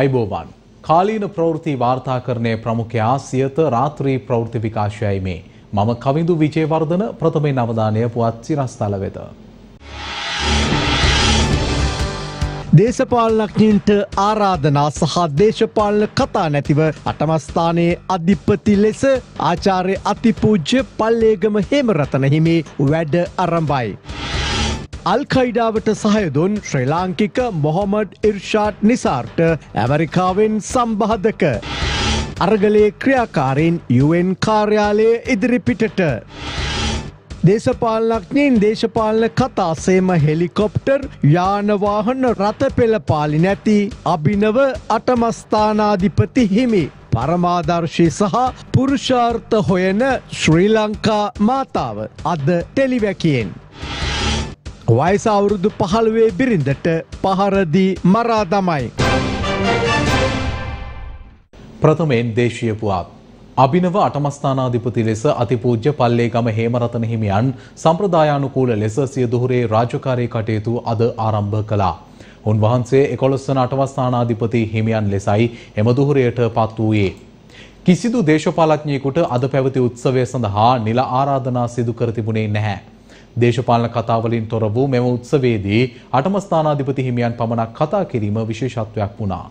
අයිබෝවන් කාලීන ප්‍රවෘති වාර්තාකරණය ප්‍රමුඛයා සියත රාත්‍රී ප්‍රවෘති විකාශයයි මේ මම කවිඳු විජේවර්ධන ප්‍රථමේ නවධානය පුවත් සිරස්ථල වෙත. දේශපාලනඥයින්ට ආරාධනා සහ දේශපාලන කතා නැතිව අටමස්ථානයේ අධිපති ලෙස ආචාර්ය අතිපූජ්‍ය පල්ලේගම හේමරතන හිමි වැඩ අරඹයි. අල්කයිඩාවට සහයදුන් ශ්‍රී ලාංකික මොහොමඩ් ඉර්ෂාට් නිසාර්ට ඇමරිකාවෙන් සම්බාධක. අරගලේ ක්‍රියාකාරීන් යුවෙන් කාර්යාලය ඉදිරිපිටට. දේශපාලනක්ඥයින් දේශපාලන කතාසේම හෙලිකොප්ටර් යානවාහන රථ පෙළපාලි නැති අභිනව අටමස්ථානාධිපති හිමි. පරමාදර්ශී සහ පුරුෂාර්ථ හොයන ශ්‍රී ලංකා මාතාව අද ටෙලිවැකෙන්. වයිස අවුරුදු පහළුවේ බිරිඳට පහරදී මරා දමයි. ප්‍රථමයෙන් දේශීයපුවා. අභිනව අටමස්ථානාධිපති ලෙස අතිපූජ්‍ය පල්ලේගම හේමරතන හිමියන් සම්ප්‍රදායානුකූල ලෙස සියදුහුරේ රාජකාරී කටයුතු අද ආරම්භ කළා. උන්වහන්සේ එකොළොස්සන අටවස්ථානාධිපති හිමියන් ලෙසයි එමදුහුරයට පත් වූයේ. කිසිදු දේශපාලඥයෙකුට අද පැවති උත්සවය සඳහා නිල ආරාධනා සිදු කර තිබුණේ නැහැ. දේශපාලන කතාවලින් තොර වූ මෙම උත්සවයේදී අටම ස්ථානාධිපති හිමියන් පමණක් කතා කිරීම විශේෂත්වයක් වුණා.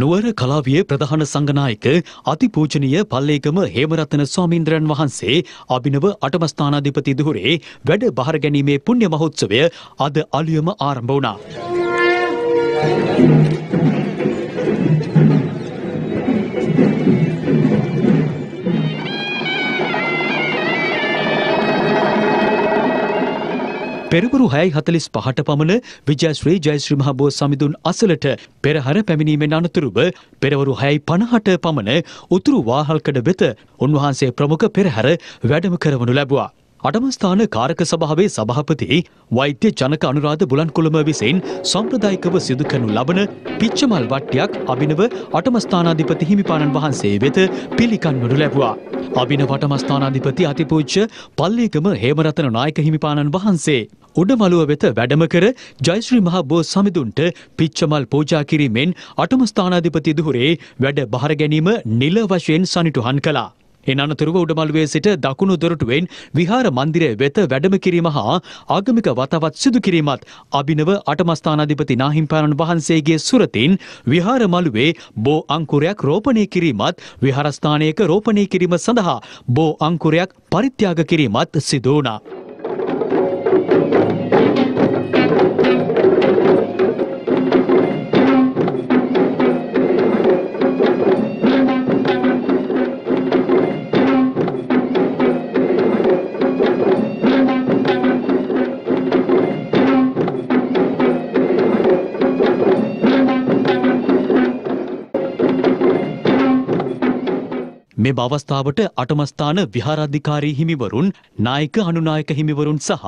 නුවර කලාවියේ ප්‍රධාන සංගනායක අතිපූජනීය පල්ලේකම හේමරත්න ස්වාමීන්ද්‍රයන් වහන්සේ අභිනව අටම ස්ථානාධිපති දුහුරේ වැඩ බහර ගැනීමේ පුණ්‍ය මහෝත්සවය අද අලුයම ආරම්භ වුණා. පෙරවරු 6:45ට පමණ විජයශ්‍රී ජයශ්‍රී මහ බෝ සමිඳුන් අසලට පෙරහර පැමිණීමෙන් අනතුරුව පෙරවරු 6:50ට පමණ උතුරු වාහල්කඩ වෙත උන්වහන්සේ ප්‍රමුඛ පෙරහර වැඩම කරවනු ලැබුවා. අටමස්ථාන කාරක සභාවේ සභාපති වෛද්‍ය ජනක අනුරාධ බුලන්කුළම විසින් සම්ප්‍රදායිකව සිදු කරනු ලබන පිච්චමල් වට්ටියක් අභිනව අටමස්ථානාධිපති හිමිපාණන් වහන්සේ වෙත පිළිකන්වනු ලැබුවා. අභිනව අටමස්ථානාධිපති අතිපූජ්‍ය පල්ලේකම හේමරතන නායක හිමිපාණන් වහන්සේ උඩමළුව වෙත වැඩම කර ජයශ්‍රී මහබෝ සමිඳුන්ට පිච්චමල් පූජා කිරීමෙන් අටමස්ථානාධිපති දුහුරේ වැඩ බහර ගැනීම නිල වශයෙන් සනිටුහන් කළා. එන අනතුරුව උඩමළුවේ සිට දකුණු දොරටුවෙන් විහාර මන්දිරය වෙත වැඩම කිරීම හා ආගමික වතාවත් සිදු කිරීමත් අභිනව අටමස්ථානාධිපති නාහිම්පාණන් වහන්සේගේ සුරතින් විහාර මළුවේ බෝ අංකුරයක් රෝපණය කිරීමත් විහාරස්ථානයක රෝපණය කිරීම සඳහා බෝ අංකුරයක් පරිත්‍යාග කිරීමත් සිදු වුණා. මෙම අවස්ථාවට අටමස්ථාන විහාරාධිකාරී හිමිවරුන් නායක අනුනායක හිමිවරුන් සහ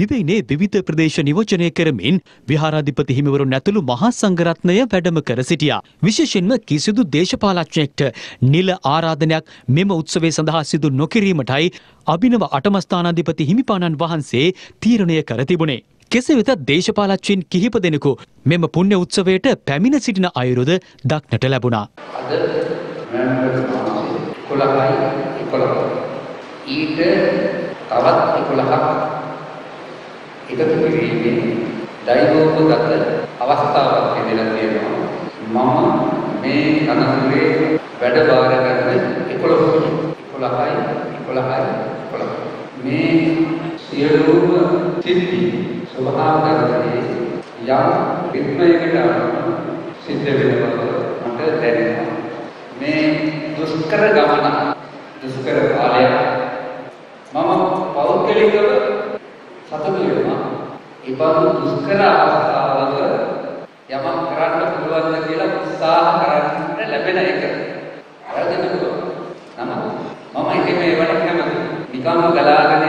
දිවයිනේ විවිධ ප්‍රදේශ නියෝජනය කරමින් විහාරාධිපති හිමිවරුන් ඇතුළු මහා සංඝරත්නය වැඩම කර සිටියා. විශේෂයෙන්ම කිසිදු දේශපාලඥයෙක්ට නිල ආරාධනයක් මෙම උත්සවය සඳහා සිදු නොකිරීමටයි අභිනව අටමස්ථානාධිපති හිමිපාණන් වහන්සේ තීරණය කර තිබුණේ. කෙසේ වෙතත් දේශපාලච්චයෙන් කිහිප දෙනෙකු මෙම පුණ්‍ය උත්සවයට පැමිණ සිටින අයුරුද දක්නට ලැබුණා. 11යි 11. ඊට තවත් 11ක් එකතු කිරීමෙන් දෛවෝපගත අවස්ථාවක් Vamos a calar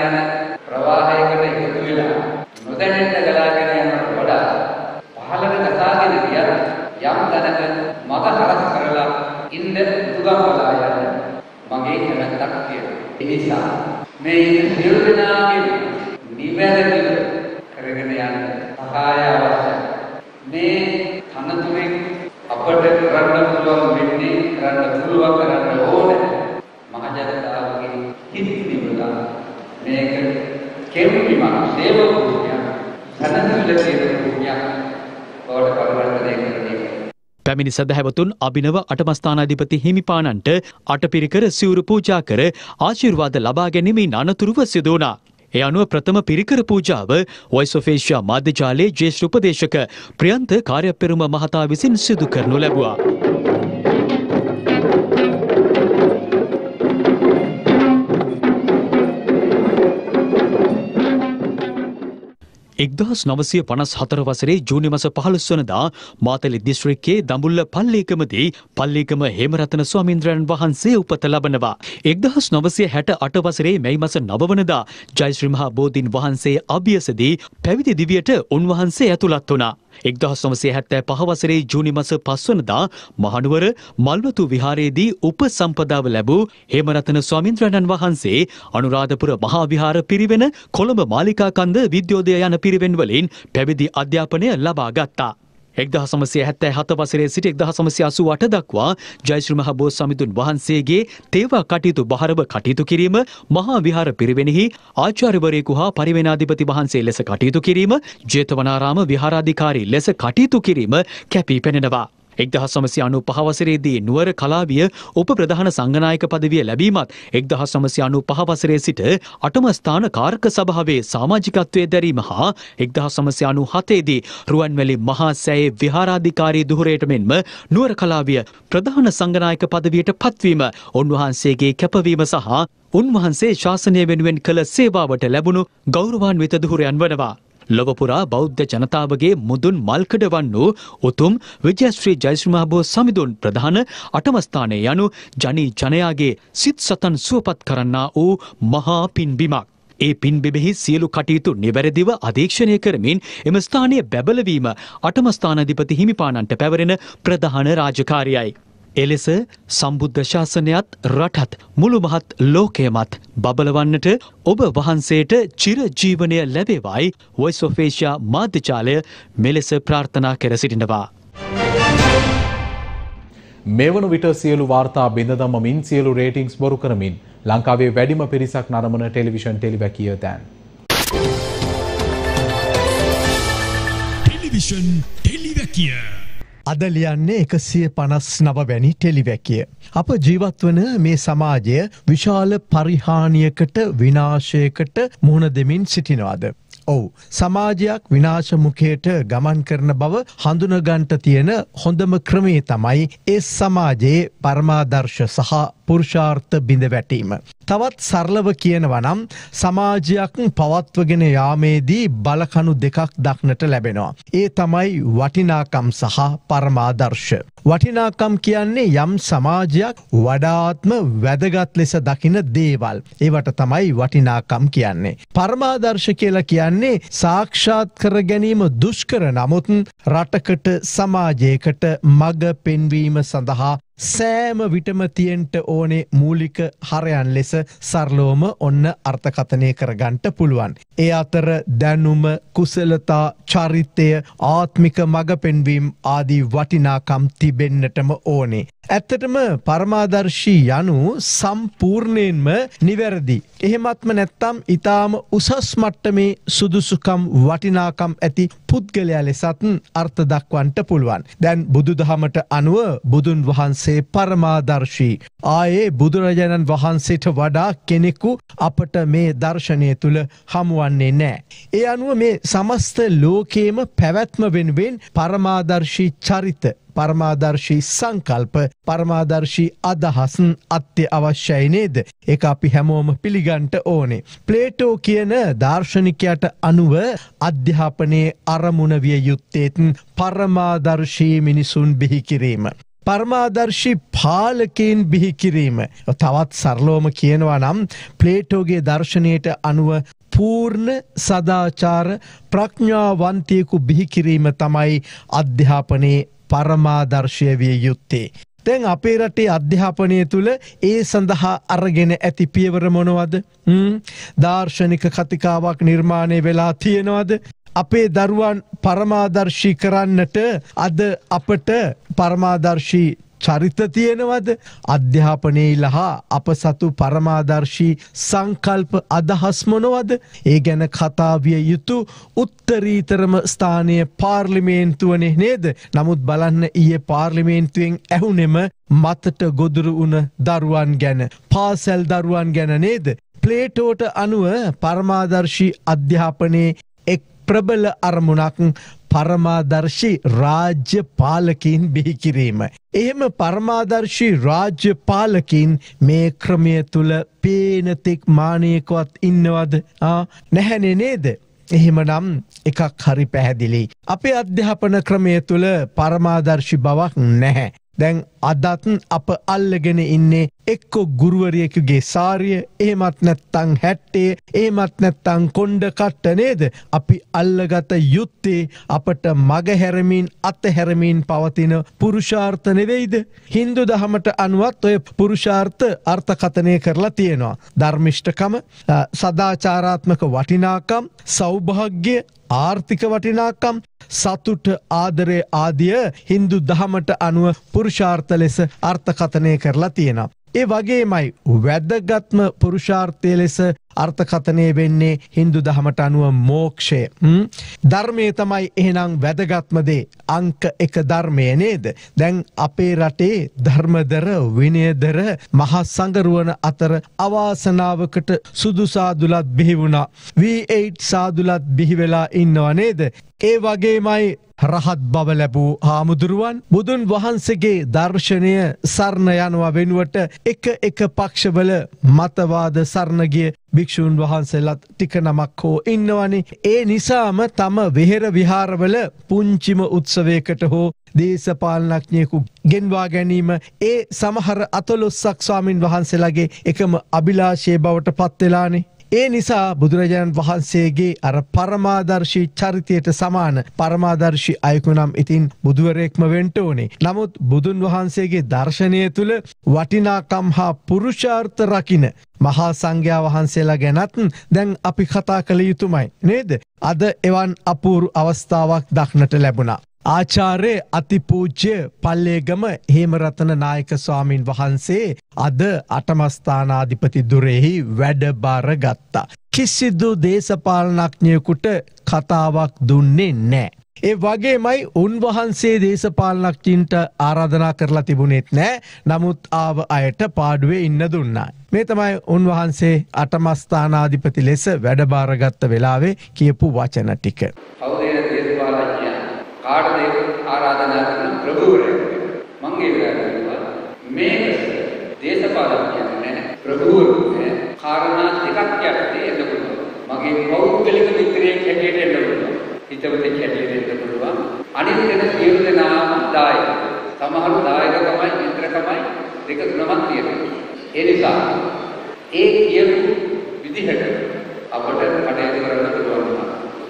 පැමිණි සැදැහැවතුන් අභිනව අටමස්ථානාධිපති හිමිපාණන්ට අටපිරිකර සිවුරු පූජා කර ආශිර්වාද ලබා ගැනීමෙන් අනතුරුව සිදු වුණා. ඒ අනුව ප්‍රථම පිරිකර පූජාව වොයිස් ඔෆ් ඒෂියා මාධ්‍යජාලයේ ජ්‍යෙෂ්ඨ උපදේශක ප්‍රියන්ත කාර්යපෙරුම මහතා විසින් සිදු කරනු ලැබුවා. එක්දහස් නවසය පනස් හතර වසරේ ජූනි මස පහළස්වනදා මාතලි දිස්ශ්‍රික්කේ දඹුල්ල පල්ලේකමදී පල්ලේකම හෙමරතන ස්වාමින්ද්‍රයන් වහන්සේ උපත ලබනවා. එක්දහස් නවසය හැට අට වසරේ මැයි මස නවවනදා ජයිශ්‍රීමහා බෝධීන් වහන්සේ අභියසදී පැවිදි දිවියට උන්වහන්සේ ඇතුළත් වනා. 1975 පහවසරේ ජූනි මස පස්වනදා මහනුවර මල්වතු විහාරයේදී උපසම්පදාව ලැබූ හේමරතන ස්වාමින්ද්‍රණන් වහන්සේ අනුරාධපුර මහා විහාර පිරිවෙන කොළඹ මාලිකා කන්ද විද්‍යෝදය යන පිරිවෙන් වලින් පැවිදි අධ්‍යාපනය ලබා ගත්තා. එක්දහසමසය හැත්තෑ හත වසරේ සිට එක්දහසමසය අසු අට දක්වා ජයශ්‍රමහ බෝ සමිඳුන් වහන්සේගේ තේවා කටයුතු භාරව කටයුතු කිරීම මහා විහාර පිරිවෙනෙහි ආචාර්යවරයෙකු හා පරිවෙනාධිපති වහන්සේ ලෙස කටයුතු කිරීම ජේතවනාරාම විහාරාධිකාරී ලෙස කටයුතු කිරීම කැපී පෙනෙනවා. එක්දහස් සමසි අනු පහවසරේදී නුවර කලාවිය උප ප්‍රධාන සංගනායක පදවිය ලැබීමත් එක්දහස් සමසි අනු පහවසරේ සිට අටම ස්ථාන කාර්ක සභාවේ සාමාජිකත්වය දැරීම හා එක්දහස් සමසි අනු හතේදී රුවන්වැලි මහා සෑයේ විහාරාධිකාරී දුහරයට මෙන්ම නුවර කලාවිය ප්‍රධාන සංගනායක පදවියට පත්වීම උන්වහන්සේගේ කැපවීම සහ උන්වහන්සේ ශාසනය වෙනුවෙන් කළ සේවාවට ලැබුණු ගෞරවාන්විත දුහරයන් වනවා. ලොවපුරා බෞද්ධ ජනතාවගේ මුදුන් මල්කඩ වන් වූ උතුම් විජයශ්‍රී ජයශ්‍රීමහබෝ සමිඳුන් ප්‍රධාන අටමස්ථානය යනු ජනී ජනයාගේ සිත් සතන් සුවපත් කරන්නා වූ මහා පින්බිමක්. ඒ පින්බිබෙහි සියලු කටයුතු නිවැරදිව අධීක්ෂණය කරමින් එම ස්ථානය බැබලවීම අටමස්ථානධිපති හිමිපාණන්ට පැවරෙන ප්‍රධාන රාජකාරියයි. එලෙස සම්බුද්ධ ශාසනයත් රටත් මුළු මහත් ලෝකයමත් බබලවන්නට ඔබ වහන්සේට චිරජීවනය ලැබේවායි වොයිස් ඔෆ් ඒෂියා මාධ්‍යජාලය මෙලෙස ප්‍රාර්ථනා කර සිටිනවා. මේ වන විට සියලු වාර්තා බිඳ දමමින් සියලු රේටිංස් බොරු කරමින් ලංකාවේ වැඩිම පිරිසක් නරමන ටෙලිවිෂන් ටෙලිවැකිය තැන්. ටෙලිවිෂන් ටෙලිවැකිය. අද ලියන්නේ එකසිය පනස් නවවැනි ටෙලිවැකිය. අප ජීවත්වන මේ සමාජය විශාල පරිහානියකට විනාශයකට මුහුණ දෙමින් සිටිනවාද. ඔව් සමාජයක් විනාශ මුඛයට ගමන් කරන බව හඳුනගන්ට තියෙන හොඳම ක්‍රමේ තමයි ඒ සමාජයේ පරමාදර්ශ සහ පුරුෂාර්ථ බිඳ වැටීම. තවත් සරලව කියනවා නම් සමාජයක් පවත්වගෙන යාමේදී බලකණු දෙකක් දක්නට ලැබෙනවා. ඒ තමයි වටිනාකම් සහ පරමාදර්ශ. වටිනාකම් කියන්නේ යම් සමාජයක් වඩාත්ම වැදගත් ලෙස දකින දේවල්. ඒවට තමයි වටිනාකම් කියන්නේ. පර්මාදර්ශ කියලා කියන්නේ සාක්ෂාත් කර ගැනීම දුෂ්කර නමුත් රටකට සමාජයකට මග පෙන්වීම සඳහා සෑම විටම තියෙන්ට ඕනේ මූලික හරයන් ලෙස සරලෝම ඔන්න අර්ථකථනය කරගන්ට පුළුවන්. ඒ අතර දැනුම කුසලතා චරිතය ආත්මික මඟ පෙන්වීම් ආදී වටිනාකම් තිබෙන්න්නටම ඕනේ. ඇත්තටම පරමාදර්ශී යනු සම්පූර්ණයෙන්ම නිවැරදි. එහෙමත්ම නැත්තම් ඉතාම උසස් මට්ටමේ සුදුසුකම් වටිනාකම් ඇති පුද්ගලයා ලෙසත් අර්ථ දක්වන්ට පුළුවන්. දැන් බුදුදහමට අනුව බුදුන් වහන්සේ පරමාදර්ශී. ආයේ බුදුරජාණන් වහන්සේට වඩා කෙනෙකු අපට මේ දර්ශනය තුළ හමුවන්නේ නෑ. ඒ අනුව මේ සමස්ත ලෝකේම පැවැත්ම වෙනුවෙන් පරමාදර්ශී චරිත පර්මාදර්ශී සංකල්ප පර්මාදර්ශී අදහස් අත්‍ය අවශ්‍යයි නේද ඒක අපි හැමෝම පිළිගන්ට ඕනේ ප්ලේටෝ කියන දාර්ශනිකයට අනුව අධ්‍යාපනයේ අරමුණ විය යුත්තේත් පරමාදර්ශී මිනිසුන් බිහි කිරීම පර්මාදර්ශී පාලකයෙන් බිහිකිරීම. තවත් සරලෝම කියනවා නම් ප්ලේටෝගේ දර්ශනයට අනුව පූර්ණ සදාචාර ප්‍රඥාවන්තයකු බිහිකිරීම තමයි අධ්‍යාපනයේ පරමාදර්ශය විය යුත්තේ. තැන් අපේ රටේ අධ්‍යාපනය තුළ ඒ සඳහා අරගෙන ඇති පියවර මොනවද දර්ශනික කතිකාවක් නිර්මාණය වෙලා තියෙනවද. අපේ දරුවන් පරමාදර්ශී කරන්නට අද අපට පරමාදර්ශී චරිත තියෙනවද අධ්‍යාපනයේ ලහා අප සතු පරමාදර්ශී සංකල්ප අදහස් මොනවද ඒ ගැන කතාවිය යුතු උත්තරීතරම ස්ථානය පාර්ලිමේන්තුවනේ නේද නමුත් බලන්න ඊයේ පාර්ලිමේන්තුවෙන් ඇහුනෙම මතට ගොදුරු වුණ දරුවන් ගැන පාසැල් දරුවන් ගැන නේද ප්ලේටෝට අනුව පරමාදර්ශී අධ්‍යාපනයේ එක් ප්‍රබල අරමුණක් පරමාදර්ශී රාජ්‍ය පාලකින් බිහිකිරීම. එහෙම පරමාදර්ශී රාජ්‍ය පාලකින් මේ ක්‍රමය තුළ පේනතෙක් මානයකවත් ඉන්නවද නැහැනේ නේද. එහෙමනම් එකක් හරි පැහැදිලි. අපේ අධ්‍යාපන ක්‍රමය තුළ පරමාදර්ශි බවක් නැහැ. දැන් අදත් අප අල්ලගෙන ඉන්නේ එක්කො ගුරුවරියකුගේ සාරිය ඒමත් නැත්තං හැට්ටේ ඒමත් නැත්තං කොන්්ඩ කට්ට නේද අපි අල්ලගත යුත්තේ අපට මගහැරමින් අතහැරමින් පවතින පුරුෂාර්ථ නෙවෙයිද හින්දු දහමට අනුවත් ඔය පුරුෂාර්ථ අර්ථකතනය කරලා තියෙනවා ධර්මිෂ්ඨකම සදාචාරාත්මක වටිනාකම් සෞභාග්‍ය ආර්ථික වටිනාකම් සතුට ආදරය ආදිය හින්දු දහමට අනුව පුරුෂාර්ථ යථාර්ථ ලෙස අර්ථකථනය කරලා තියෙනවා. ඒ වගේමයි වැදගත්ම පුරුෂාර්ථය ලෙස අර්ථකථනය වෙන්නේ හින්දු දහමට අනුව මෝක්ෂය. ධර්මය තමයි එහෙනම් වැදගත්මදේ අංක එක ධර්මය නේද. දැන් අපේ රටේ ධර්මදර විනයදර මහත් සඟරුවන අතර අවාසනාවකට සුදුසාදුලත් බිහිවුණා. V8 සාදුලත් බිහිවෙලා ඉන්නවා නේද. ඒ වගේමයි රහත් බව ලැබූ හාමුදුරුවන් බුදුන් වහන්සේගේ දර්ශනය සරණ යනවා වෙනුවට එක එක පක්ෂවල මතවාද සරණගිය භික්‍ෂූන් වහන්සේලත් ටික නමක් හෝ ඉන්නවනේ. ඒ නිසාම තම වෙහෙර විහාරවල පුංචිම උත්සවයකට හෝ දේශපාලනඥයෙකු ගෙන්වා ගැනීම ඒ සමහර අතලොස්සක් ස්වාමින් වහන්සේලාගේ එකම අභිලාශය බවට පත්වෙලානේ. ඒ නිසා බුදුරජාණන් වහන්සේගේ අර පරමාදර්ශී චරිතයට සමාන පරමාදර්ශී අයකු නම් ඉතින් බුදුවරයෙක්ම වෙන්ට ඕනේ. නමුත් බුදුන් වහන්සේගේ දර්ශනය තුළ වටිනාකම් හා පුරුෂාර්ථ රකින මහා සංඝයා වහන්සේලා ගැනත් දැන් අපි කතා කළ යුතුමයි. නේද? අද එවන් අපූරු අවස්ථාවක් දක්නට ලැබුණා. ආචාර්ය අතිපූජ්‍ය පල්ලේගම හේමරතන නායක ස්වාමින් වහන්සේ අද අටමස්ථානාධිපති දුරෙහි වැඩබාර ගත්තා. කිසිදු දේශපාලනඥයෙකුට කතාවක් දුන්නේ නෑ. ඒ වගේමයි උන්වහන්සේ දේශපාලනක්ටින්ට ආරාධනා කරලා තිබුණෙත් නෑ නමුත් ආව අයට පාඩුවේ ඉන්න දුන්නා. මේ තමයි උන්වහන්සේ අටමස්ථානාධිපති ලෙස වැඩභාරගත්ත වෙලාවේ කියපු වචන ටික. ඔව. ಹಾಡದೆ ಆರಾಧನಾರ್ಪಣ ಪ್ರಭುವರೆಗೆ ಮಂಗೆವಿರಾಗಿರುವ ಮೇಘ ದೇಶಪಾಲನೆ ಪ್ರಭುವರಿಗೆ ಕಾರಣ ತಿರಕ್ಯಾಗ್ತದೆ ಎಂದುಕೊಳ್ಳುವ ಮಗೆ ಪೌದ್ಗಲಿಕ ಮಿತ್ರೇ ಕೆಟ್ಟಿದೆ ಎಂದುಕೊಳ್ಳುವ ಹಿತವತೆ ಕೆಟ್ಟಿದೆ ಎಂದುಕೊಳ್ಳುವ අනිත්‍යද සියලු දෙනාම දායක. සමහර දායකකමයි මිත්‍රකමයි දෙක තුනක් තියෙනවා. ඒ නිසා ඒ කියපු විදිහට අපට කටයුතු කරන්න පුළුවන්.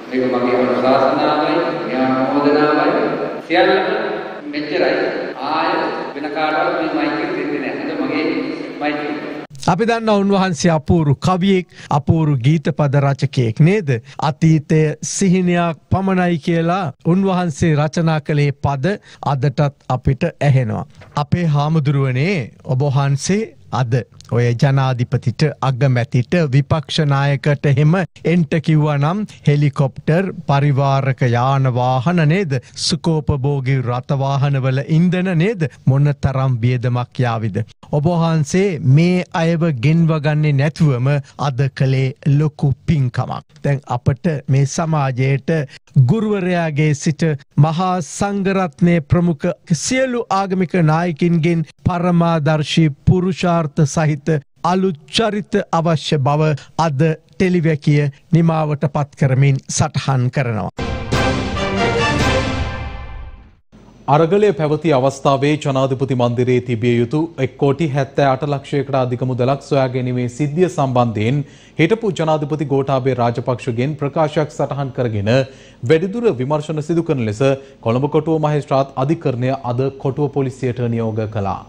මේක මගේ අනුශාසනාවයි අනුමೋದනාවයි සියල්ල මෙච්චරයි. ආය වෙන කාටවත් මේ මයික් එක දෙන්නේ නැහැ. මගේ මයික් එක අපි දන්න උන්වහන්සේ අපූරු කවියෙක් අපූරු ගීතපද රචකයෙක් නේද. අතීතය සිහිනයක් පමණයි කියලා උන්වහන්සේ රචනා කළේ පද අදටත් අපිට ඇහෙනවා. අපේ හාමුදුරුවනේ ඔබහන්සේ අද ඔය ජනාධිපතිට අගමැතිට විපක්ෂනායකට හෙම එන්ට කිව්වනම් හෙලිකොප්ටර් පරිවාරක යානවාහන නේද සුකෝපභෝගි රථවාහනවල ඉන්දන නේද මොන්න තරම් බියදමක් යාවිද. ඔබහන්සේ මේ අයව ගෙන්වගන්නේ නැතුවම අද කළේ ලොකු පින්කමක්. තැන් අපට මේ සමාජයට ගුරුවරයාගේ සිට මහා සංගරත්නය ප්‍රමුඛ සියලු ආගමික නායකින්ගෙන් පරමාදර්ශී පුරුෂා යථාර්ථ සහිත අලුත් චරිත අවශ්‍ය බව අද ටෙලිවැකිය නිමාවට පත් කරමින් සටහන් කරනවා. අරගලය පැවති අවස්ථාවේ ජනාධිපති මන්දිරයේ තිබිය යුතු එක්කෝටි හැත්තෑ අට ලක්ෂයකට අධික මුදලක් සොයාගැනීමේ සිද්ධිය සම්බන්ධයෙන් හිටපු ජනාධිපති ගෝටාබේ රාජපක්ෂගෙන් ප්‍රකාශයක් සටහන් කරගෙන වැඩිදුර විමර්ශන සිදු කරන ලෙස කොළඹ කොටුව මහේස්ත්‍රාත් අධිකරණය අද කොටුව පොලිසියට නියෝග කළා.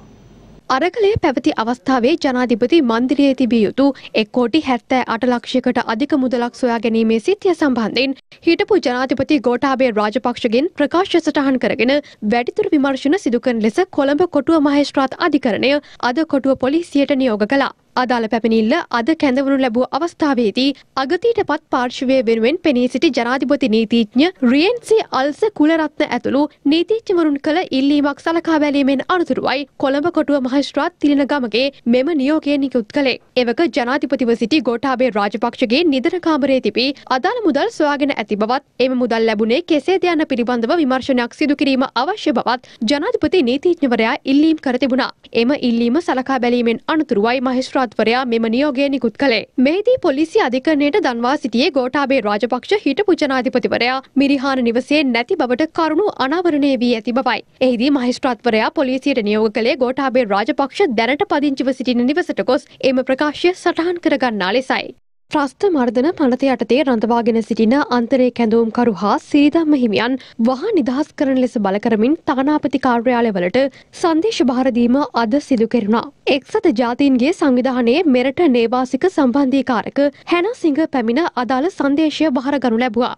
අරකලේ පැවති අවස්ථාවේ ජනාධිපති මන්දිරයේ තිබිය යුතු එක් කෝටි හැත්තෑ අට ලක්ෂයකට අධික මුදලක් සොයා ගැනීමේ සිතිය සම්බන්ධයෙන් හිටපු ජනාධිපති ගෝටාබේ රාජපක්ෂගෙන් ප්‍රකාශ සටහන් කරගෙන වැඩිතුර විමර්ශන සිදුකරන ලෙස කොළඹ කොටුව මහේෂ්ත්‍රාත් අධිකරණය අද කොටුව පොලිසියට නියෝග කළා. අදාළ පැමිණිල්ල අද කැඳවනු ලැබූ අවස්ථාවේදී අගතියට පත් පාර්ශවය වෙනුවෙන් පෙනී සිටි ජනාධිපති නීතිඥ රියන්සි අල්ස කුලරත්න ඇතුළු නීතිඥවරුන් කළ ඉල්ලීමක් සලකා බැලීමෙන් අනතුරුවයි කොළඹ කොටුව මහේස්ත්‍රාත් තිලින ගමගේ මෙම නියෝගය නිකුත් කළේ. එවක ජනාධිපතිව සිටි ගෝඨාභය රාජපක්ෂගේ නිදන කාමරයේ තිබී අදාළ මුදල් සොයාගෙන ඇති බවත් එම මුදල් ලැබුණේ කෙසේද යන පිළිබඳව විමර්ශනයක් සිදු කිරීම අවශ්‍ය බවත් ජනාධිපති නීතිඥවරයා ඉල්ලීම් කර තිබුණා. එම ඉල්ලීම සලකා බැලීමෙන් අනතුරුවයි මහේස්ත්‍රාත් අමාත්‍යවරයා මෙම නියෝගය නිකුත් කළේ. මෙහිදී පොලිසි අධිකරණයට දන්වා සිටියේ ගෝඨාභය රාජපක්ෂ හිටපු ජනාධිපතිවරයා මිරිහාන නිවසේ නැති බවට කරුණු අනාවරණය වී ඇති බවයි. එහිදී මහේස්ත්‍රාත්වරයා පොලිසියට නියෝග කළේ ගෝඨාභය රාජපක්ෂ දැනට පදිංචිව සිටින නිවසට ගොස් එම ප්‍රකාශය සටහන් කරගන්නා ලෙසයි. ත්‍රස්ත මර්ධන පනත යටතේ රඳවාගෙන සිටින අන්තරේ කැඳවුම්කරු හා සිරිදම්ම හිමියන් වහා නිදහස් කරන ලෙස බලකරමින් තානාපති කාර්යාලවලට සංදේශ භාරදීම අද සිදු කෙරුණා. එක්සත ජාතීන්ගේ සංවිධානයේ මෙරට නේවාසික සම්බන්ධීකාරක හැන සිංහ පැමිණ අදාළ සංදේශය භාරගනු ලැබවා.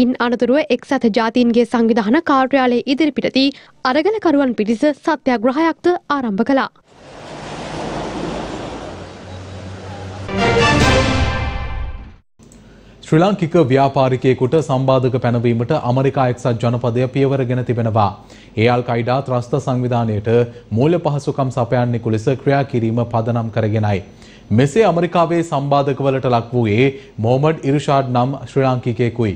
ඉන් අනතුරුව එක්සත ජාතීන්ගේ සංවිධාන කාර්යාලයේ ඉදිරිපිටදී අරගලකරුවන් පිරිස සත්‍යග්‍රහයක්ද ආරම්භ කළා. ශ්‍රී ලාංකික ව්‍යාපාරිකයෙකුට සම්බාධක පැනවීමට අමරිකා එක්සත් ජනපදය පියවර ගෙන තිබෙනවා. ඒ අල් කයිඩා ත්‍රස්ත සංවිධානයට මූල්‍ය පහසුකම් සපයන්නෙකු ලෙස ක්‍රියා කිරීම පදනම් කරගෙනයි. මෙසේ අමරිකාවේ සම්බාධකවලට ලක් වූයේ මොහමඩ් ඉරුෂාඩ් නම් ශ්‍රී ලාංකිකයෙකුයි.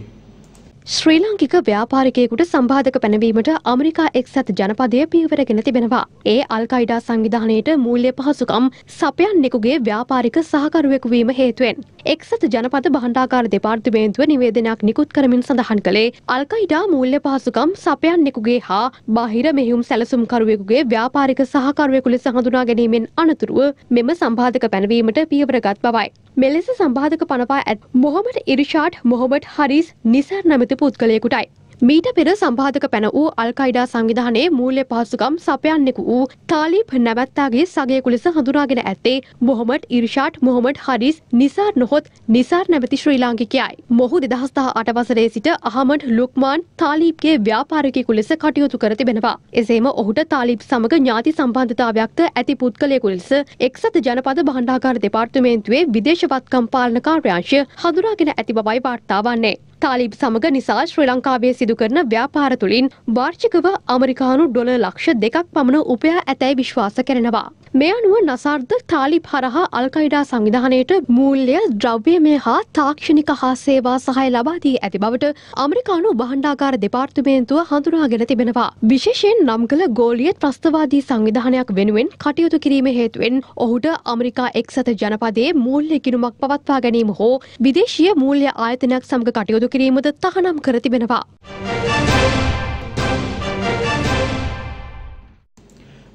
ශ්‍රී ලංකික ව්‍යාපාරිකයෙකුට සම්බාධක පැනවීමට අමරිකා එක්සත් ජනපදය පීවරගෙන තිබෙනවා. ඒ අල්කයිඩා සංවිධානයට මූල්‍ය පහසුකම් සපයන්නෙකුගේ ව්‍යාපාරික සහකරුවෙකු වීම හේතුවෙන්. එක්සත් ජනපද බහණ්ඩාකාර දෙපාර්තමේන්තුව නිවේදනයක් නිකුත් කරමින් සඳහන් කළේ අල්කයිඩා මූල්‍ය පහසුකම් සපයන්නෙකුගේ හා බාහිර මෙහිුම් සැලසුම්කරුවෙකුගේ ව්‍යාපාරික සහකරුවෙකු ලෙස හඳුනා ගැනීමෙන් අනතුරුව මෙම සම්බාධක පැනවීමට පියවරගත් බවයි. මෙලෙස සම්බාධක පනවා ඇත් මොහොමට ඉරිෂාට් මොහොමට හරිස් නිසර් නැමති පුද්ගලයෙකුටයි. මීට පෙර සම්පාධක පැන වූ අල්කයිඩා සංවිධානයේ මූල්‍ය පහසුකම් සපයන්නෙකු වූ තාලිප් නැවැත්තාගේ සගයකු ලෙස හඳුනාගෙන ඇත්තේ මොහොමඩ් ඉර්ෂාට් මොහොමඩ් හරිස් නිසාර් නොහොත් නිසාර් නැවති ශ්‍රී ලාංකිකයයි. මොහු දෙදහස්ථා අට වසරේ සිට අහමඩ් ලුක්මාන් තාලිප්ගේ ව්‍යාපාරකයෙකු ලෙස කටයුතු කර තිබෙනවා. එසේම ඔහුට තාලිප් සමග ඥාති සම්බන්ධතාවයක්ද ඇති පුද්ගලයෙකු ලෙස එක්සත ජනපද බණ්ඩාගාර දෙපාර්තමේන්තුවේ විදේශවත්කම් පාලන කාර්යාංශය හඳුනාගෙන ඇති බවයි වාර්තා වන්නේ. තාලිබ් සමග නිසා ශ්‍රී ලංකාවේ සිදුකරන ව්‍යාපාර තුළින් වාර්ෂිකව අමරිකානු ඩොල ලක්ෂ දෙකක් පමණ උපයා ඇතැයි විශ්වාස කරනවා. මේ අනුව නසාර්ද තාලිබ් හරහා අල්කයිඩා සංවිධානයට මූල්‍ය ද්‍රව්‍යමය හා තාක්ෂණික හා සේවා සහය ලබා දී ඇති බවට අමරිකානු බහණ්ඩාගාර දෙපාර්තමේන්තුව හඳුනාගෙන තිබෙනවා. විශේෂයෙන් නම් කළ ගෝලිය ත්‍රස්තවාදී සංවිධානයක් වෙනුවෙන් කටයුතු කිරීම හේතුවෙන් ඔහුට අමරිකා එක්සත ජනපදයේ මූල්‍ය ගිනුමක් පවත්වා ගැනීම හෝ විදේශීය මූල්‍ය ආයතනයක් සමග කටයුතු දියුණු කිරීමද තහනම් කර තිබෙනවා.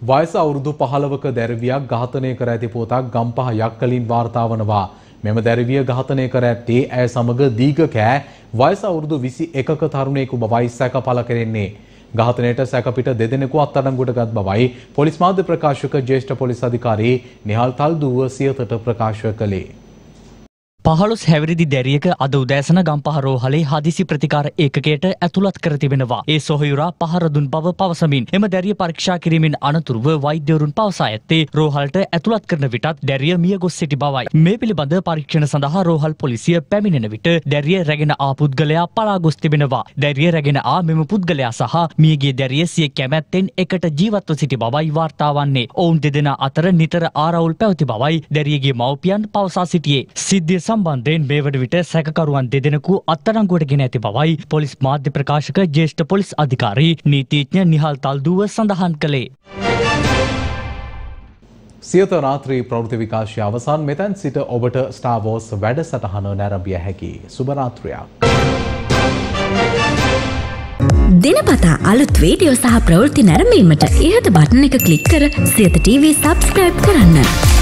වයස අවුරුදු පහළවක දැරවියක් ඝාතනය කර ඇති පොතක් ගම්පහ යක්කලින් වාර්තාවනවා. මෙම දැරවිය ඝාතනය කර ඇත්තේ ඇය සමග දීඝ කෑ වයස අවුරුදු 21ක තරුණයෙකු බවයි සැක පළ කෙරෙන්නේ. ඝාතනයට සැකපිට දෙදෙනෙකු අත්අඩංගුවටගත් බවයි පොලිස් මාධ්‍ය ප්‍රකාශක ජ්‍යෙෂ්ඨ පොලිස් අධිකාරී නිහාල් තල්දුව සියතට ප්‍රකාශ කළේ. පහළොස් හැවිරිදි දැරියක අද උදෑසන ගම්පහ රෝහලේ හදිසි ප්‍රතිකාර ඒකකයට ඇතුළත් කර තිබෙනවා. ඒ සොහයුරා පහර දුන් බව පවසමින් එම දැරිය පරීක්ෂා කිරීමෙන් අනතුරුව වෛද්‍යවරුන් පවසා ඇත්තේ රෝහලට ඇතුළත් කරන විටත් දැරිය මිය ගොස් සිටි බවයි. මේ පිළිබඳ පරීක්ෂණ සඳහා රෝහල් පොලිසිය පැමිණෙන විට දැරිය රැගෙන ආ පුද්ගලයා පලා ගොස් තිබෙනවා. දැරිය රැගෙන ආ මෙම පුද්ගලයා සහ මියගේ දැරිය සිය කැමැත්තෙන් එකට ජීවත්ව සිටි බවයි වාර්තා වන්නේ. ඔවුන් දෙදෙනා අතර නිතර ආරවුල් පැවති බවයි දැරියගේ මව්පියන් පවසා සිටියේ. සිද්ධිය සම්බන්ධයෙන් මේ වන විට සැකකරුවන් දෙදෙනෙකු අත්අඩංගුවට ගෙන ඇති බවයි පොලිස් මාධ්‍ය ප්‍රකාශක ජ්‍යෙෂ්ඨ පොලිස් අධිකාරී නීතිඥ නිහල් තල්දුව සඳහන් කළේ. සියත රාත්‍රී ප්‍රෘති විකාශය අවසන් මෙතැන් සිට ඔබට ස්ටාවෝස් වැඩ සටහන නැරඹිය හැකි සුභරාත්‍රයක්. දෙනපතා අලුත් වීඩියෝ සහ ප්‍රවෘති නැරඹීමට ඉහත බටන එක කලික් කර සියත TV සබස්ක්‍රයිබ් කරන්න.